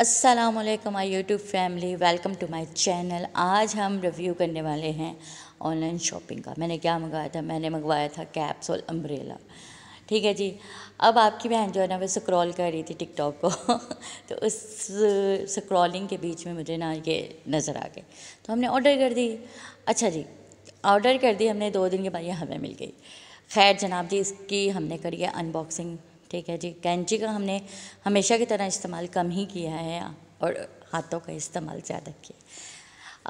वालेकुम my YouTube family welcome to my channel आज हम रिव्यू करने वाले हैं ऑनलाइन शॉपिंग का मैंने क्या मंगाया था मैंने मंगवाया था कैप्स और अम्ब्रेला ठीक है जी अब आपकी बहन जो है ना वो स्क्रॉल कर रही थी टिकटॉक को तो उस स्क्रॉलिंग के बीच में मुझे ना ये नज़र आ गई तो हमने ऑर्डर कर दी अच्छा जी ऑर्डर कर दी हमने दो दिन के बाद ये हमें मिल गई खैर जनाब जी इसकी हमने करी है अनबॉक्सिंग ठीक है जी कैंची का हमने हमेशा की तरह इस्तेमाल कम ही किया है और हाथों का इस्तेमाल ज़्यादा किया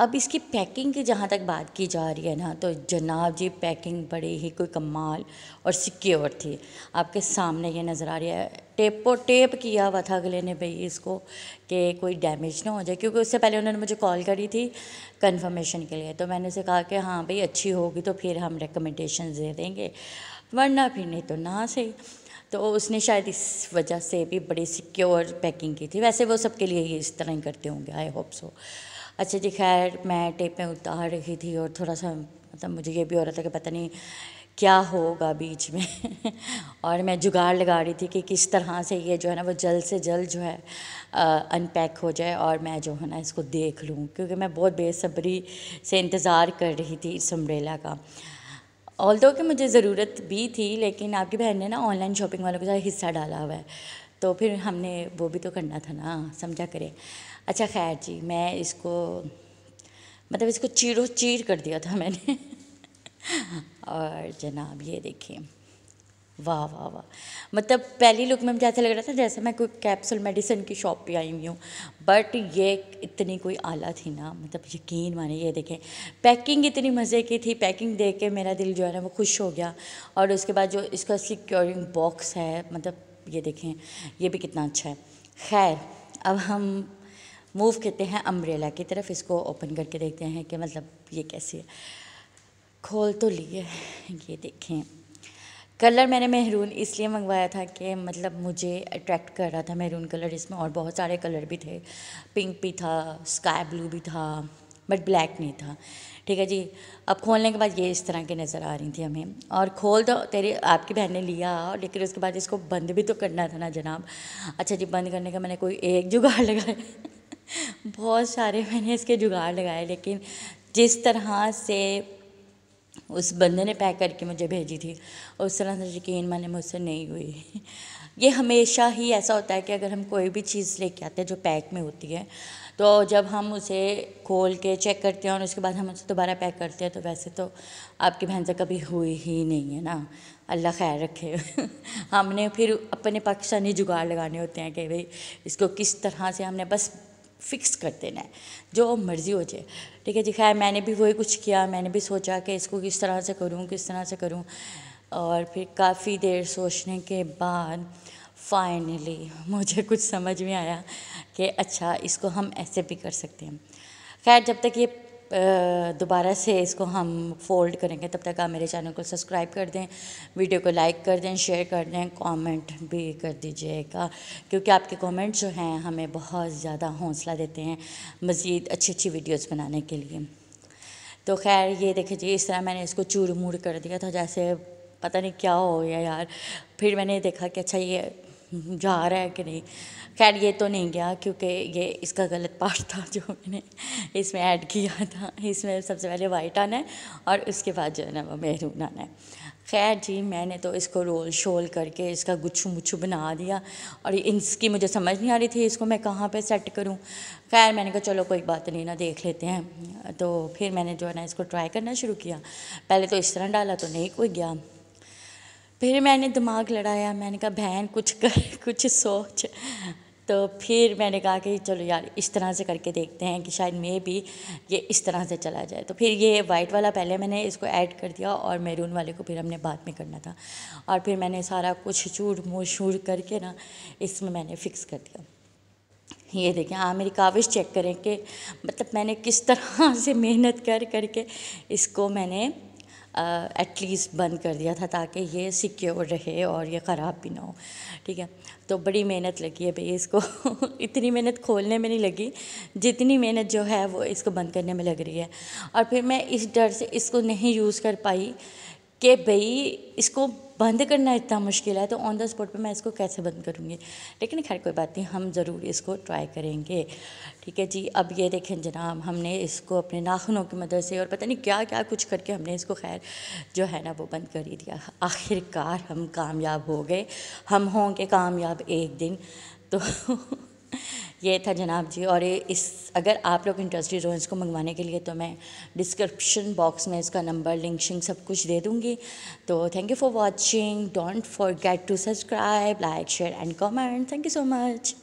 अब इसकी पैकिंग की जहाँ तक बात की जा रही है ना तो जनाब जी पैकिंग बड़ी ही कोई कमाल और सिक्योर थी आपके सामने ये नज़र आ रही है टेपो टेप किया हुआ था अगले ने भाई इसको कि कोई डैमेज ना हो जाए क्योंकि उससे पहले उन्होंने मुझे कॉल करी थी कंफर्मेशन के लिए तो मैंने उसे कहा कि हाँ भाई अच्छी होगी तो फिर हम रिकमेंडेशन दे देंगे वरना फिर नहीं तो ना सही तो उसने शायद इस वजह से भी बड़ी सिक्योर पैकिंग की थी वैसे वो सबके लिए ही इस तरह ही करते होंगे आई होप सो अच्छा जी खैर मैं टेप में उतार रही थी और थोड़ा सा मतलब मुझे ये भी हो रहा था कि पता नहीं क्या होगा बीच में और मैं जुगाड़ लगा रही थी कि किस तरह से ये जो है ना वो जल्द से जल्द जो है अनपैक हो जाए और मैं जो है ना इसको देख लूँ क्योंकि मैं बहुत बेसब्री से इंतज़ार कर रही थी इस अम्ब्रेला का ऑल दो कि मुझे ज़रूरत भी थी लेकिन आपकी बहन ने ना ऑनलाइन शॉपिंग वालों को ज़्यादा हिस्सा डाला हुआ है तो फिर हमने वो भी तो करना था ना समझा करें अच्छा खैर जी मैं इसको मतलब इसको चीरो चीर कर दिया था मैंने और जनाब ये देखिए वाह वाह वाह मतलब पहली लुक में मुझे ऐसा लग रहा था जैसे मैं कोई कैप्सूल मेडिसिन की शॉप पे आई हुई हूँ बट ये इतनी कोई आला थी ना मतलब यकीन माने ये देखें पैकिंग इतनी मज़े की थी पैकिंग देख के मेरा दिल जो है ना वो खुश हो गया और उसके बाद जो इसका सिक्योरिंग बॉक्स है मतलब ये देखें ये भी कितना अच्छा है खैर अब हम मूव करते हैं अम्ब्रेला की तरफ इसको ओपन करके देखते हैं कि मतलब ये कैसी है खोल तो लिए ये देखें कलर मैंने मेहरून इसलिए मंगवाया था कि मतलब मुझे अट्रैक्ट कर रहा था मेहरून कलर इसमें और बहुत सारे कलर भी थे पिंक भी था स्काई ब्लू भी था बट ब्लैक नहीं था ठीक है जी अब खोलने के बाद ये इस तरह की नज़र आ रही थी हमें और खोल तो तेरी आपकी बहन ने लिया और लेकिन उसके बाद इसको बंद भी तो करना था ना जनाब अच्छा जी बंद करने का मैंने कोई एक जुगाड़ लगाया बहुत सारे मैंने इसके जुगाड़ लगाए लेकिन जिस तरह से उस बंदे ने पैक करके मुझे भेजी थी उस तरह से यकीन माने मुझसे नहीं हुई ये हमेशा ही ऐसा होता है कि अगर हम कोई भी चीज़ लेके आते हैं जो पैक में होती है तो जब हम उसे खोल के चेक करते हैं और उसके बाद हम उसे दोबारा पैक करते हैं तो वैसे तो आपकी बहन से कभी हुई ही नहीं है ना अल्लाह खैर रखे हमने फिर अपने पाकिस्तानी जुगाड़ लगाने होते हैं कि भाई इसको किस तरह से हमने बस फिक्स कर देना है जो मर्ज़ी हो जाए ठीक है जी खैर मैंने भी वही कुछ किया मैंने भी सोचा कि इसको किस तरह से करूँ किस तरह से करूँ और फिर काफ़ी देर सोचने के बाद फाइनली मुझे कुछ समझ में आया कि अच्छा इसको हम ऐसे भी कर सकते हैं खैर जब तक ये दोबारा से इसको हम फोल्ड करेंगे तब तक आप मेरे चैनल को सब्सक्राइब कर दें वीडियो को लाइक कर दें शेयर कर दें कमेंट भी कर दीजिएगा क्योंकि आपके कमेंट जो हैं हमें बहुत ज़्यादा हौसला देते हैं मज़ीद अच्छी अच्छी वीडियोस बनाने के लिए तो खैर ये देखे जी इस तरह मैंने इसको चूर मूर कर दिया था जैसे पता नहीं क्या हो गया यार फिर मैंने देखा कि अच्छा ये जा रहा है कि नहीं खैर ये तो नहीं गया क्योंकि ये इसका गलत पार्ट था जो मैंने इसमें ऐड किया था इसमें सबसे पहले वाइट आना है और उसके बाद जो है ना वो मेहरून आना है खैर जी मैंने तो इसको रोल शोल करके इसका गुच्छू मुच्छू बना दिया और इसकी मुझे समझ नहीं आ रही थी इसको मैं कहाँ पे सेट करूँ खैर मैंने कहा चलो कोई बात नहीं ना देख लेते हैं तो फिर मैंने जो है ना इसको ट्राई करना शुरू किया पहले तो इस तरह डाला तो नहीं कोई गया फिर मैंने दिमाग लड़ाया मैंने कहा बहन कुछ कर कुछ सोच तो फिर मैंने कहा कि चलो यार इस तरह से करके देखते हैं कि शायद मे भी ये इस तरह से चला जाए तो फिर ये वाइट वाला पहले मैंने इसको ऐड कर दिया और मैरून वाले को फिर हमने बाद में करना था और फिर मैंने सारा कुछ चूर मूर शूर करके ना इसमें मैंने फिक्स कर दिया ये देखें हाँ मेरी काविश चेक करें कि मतलब मैंने किस तरह से मेहनत कर करके इसको मैंने एटलीस्ट बंद कर दिया था ताकि ये सिक्योर रहे और ये ख़राब भी ना हो ठीक है तो बड़ी मेहनत लगी है भाई इसको इतनी मेहनत खोलने में नहीं लगी जितनी मेहनत जो है वो इसको बंद करने में लग रही है और फिर मैं इस डर से इसको नहीं यूज़ कर पाई कि भई इसको बंद करना इतना मुश्किल है तो ऑन द स्पॉट पे मैं इसको कैसे बंद करूँगी लेकिन खैर कोई बात नहीं हम ज़रूर इसको ट्राई करेंगे ठीक है जी अब ये देखें जनाब हमने इसको अपने नाखनों की मदद से और पता नहीं क्या क्या कुछ करके हमने इसको खैर जो है ना वो बंद कर ही दिया आखिरकार हम कामयाब हो गए हम होंगे कामयाब एक दिन तो ये था जनाब जी और ये इस अगर आप लोग इंटरेस्टेड हो इसको मंगवाने के लिए तो मैं डिस्क्रिप्शन बॉक्स में इसका नंबर लिंक शिंक सब कुछ दे दूँगी तो thank you for watching don't get to subscribe like share and comment thank you so much